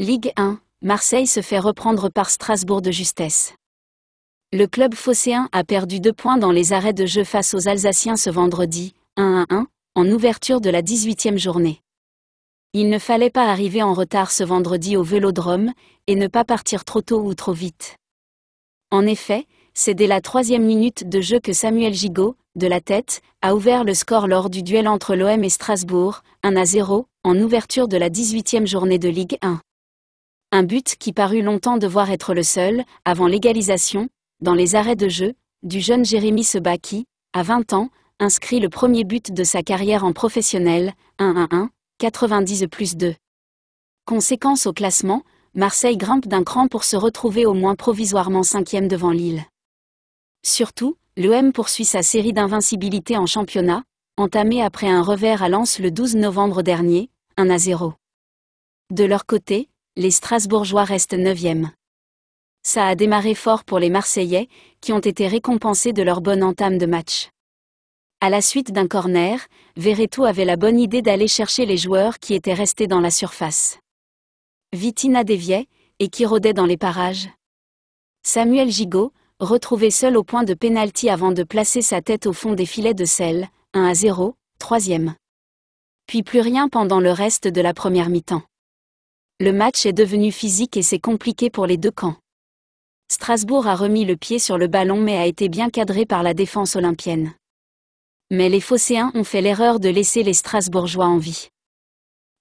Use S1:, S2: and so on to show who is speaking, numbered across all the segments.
S1: Ligue 1, Marseille se fait reprendre par Strasbourg de justesse. Le club phocéen a perdu deux points dans les arrêts de jeu face aux Alsaciens ce vendredi, 1 à 1, en ouverture de la 18e journée. Il ne fallait pas arriver en retard ce vendredi au vélodrome, et ne pas partir trop tôt ou trop vite. En effet, c'est dès la troisième minute de jeu que Samuel Gigot, de la tête, a ouvert le score lors du duel entre l'OM et Strasbourg, 1 à 0, en ouverture de la 18e journée de Ligue 1 un but qui parut longtemps devoir être le seul, avant l'égalisation, dans les arrêts de jeu, du jeune Jérémy Seba qui, à 20 ans, inscrit le premier but de sa carrière en professionnel, 1-1-1, 90 plus 2. Conséquence au classement, Marseille grimpe d'un cran pour se retrouver au moins provisoirement cinquième devant Lille. Surtout, l'OM poursuit sa série d'invincibilité en championnat, entamée après un revers à Lens le 12 novembre dernier, 1 à 0. De leur côté, les Strasbourgeois restent 9e. Ça a démarré fort pour les Marseillais, qui ont été récompensés de leur bonne entame de match. À la suite d'un corner, Verretou avait la bonne idée d'aller chercher les joueurs qui étaient restés dans la surface. Vitina déviait, et qui rôdait dans les parages. Samuel Gigot, retrouvé seul au point de pénalty avant de placer sa tête au fond des filets de sel, 1 à 0, troisième. Puis plus rien pendant le reste de la première mi-temps. Le match est devenu physique et c'est compliqué pour les deux camps. Strasbourg a remis le pied sur le ballon mais a été bien cadré par la défense olympienne. Mais les Phocéens ont fait l'erreur de laisser les Strasbourgeois en vie.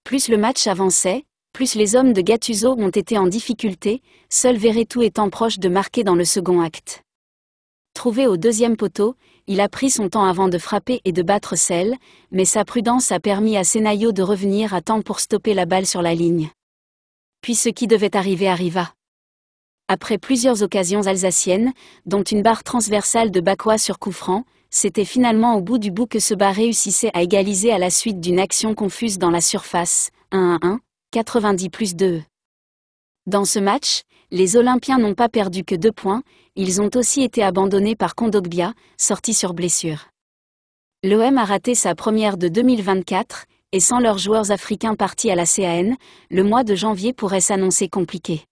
S1: Plus le match avançait, plus les hommes de Gattuso ont été en difficulté, seul Verretou étant proche de marquer dans le second acte. Trouvé au deuxième poteau, il a pris son temps avant de frapper et de battre celle, mais sa prudence a permis à Senayo de revenir à temps pour stopper la balle sur la ligne. Puis ce qui devait arriver arriva. Après plusieurs occasions alsaciennes, dont une barre transversale de Bakoua sur coup c'était finalement au bout du bout que ce bas réussissait à égaliser à la suite d'une action confuse dans la surface, 1-1-1, 90 plus 2. Dans ce match, les Olympiens n'ont pas perdu que deux points, ils ont aussi été abandonnés par Kondogbia, sorti sur blessure. L'OM a raté sa première de 2024, et sans leurs joueurs africains partis à la CAN, le mois de janvier pourrait s'annoncer compliqué.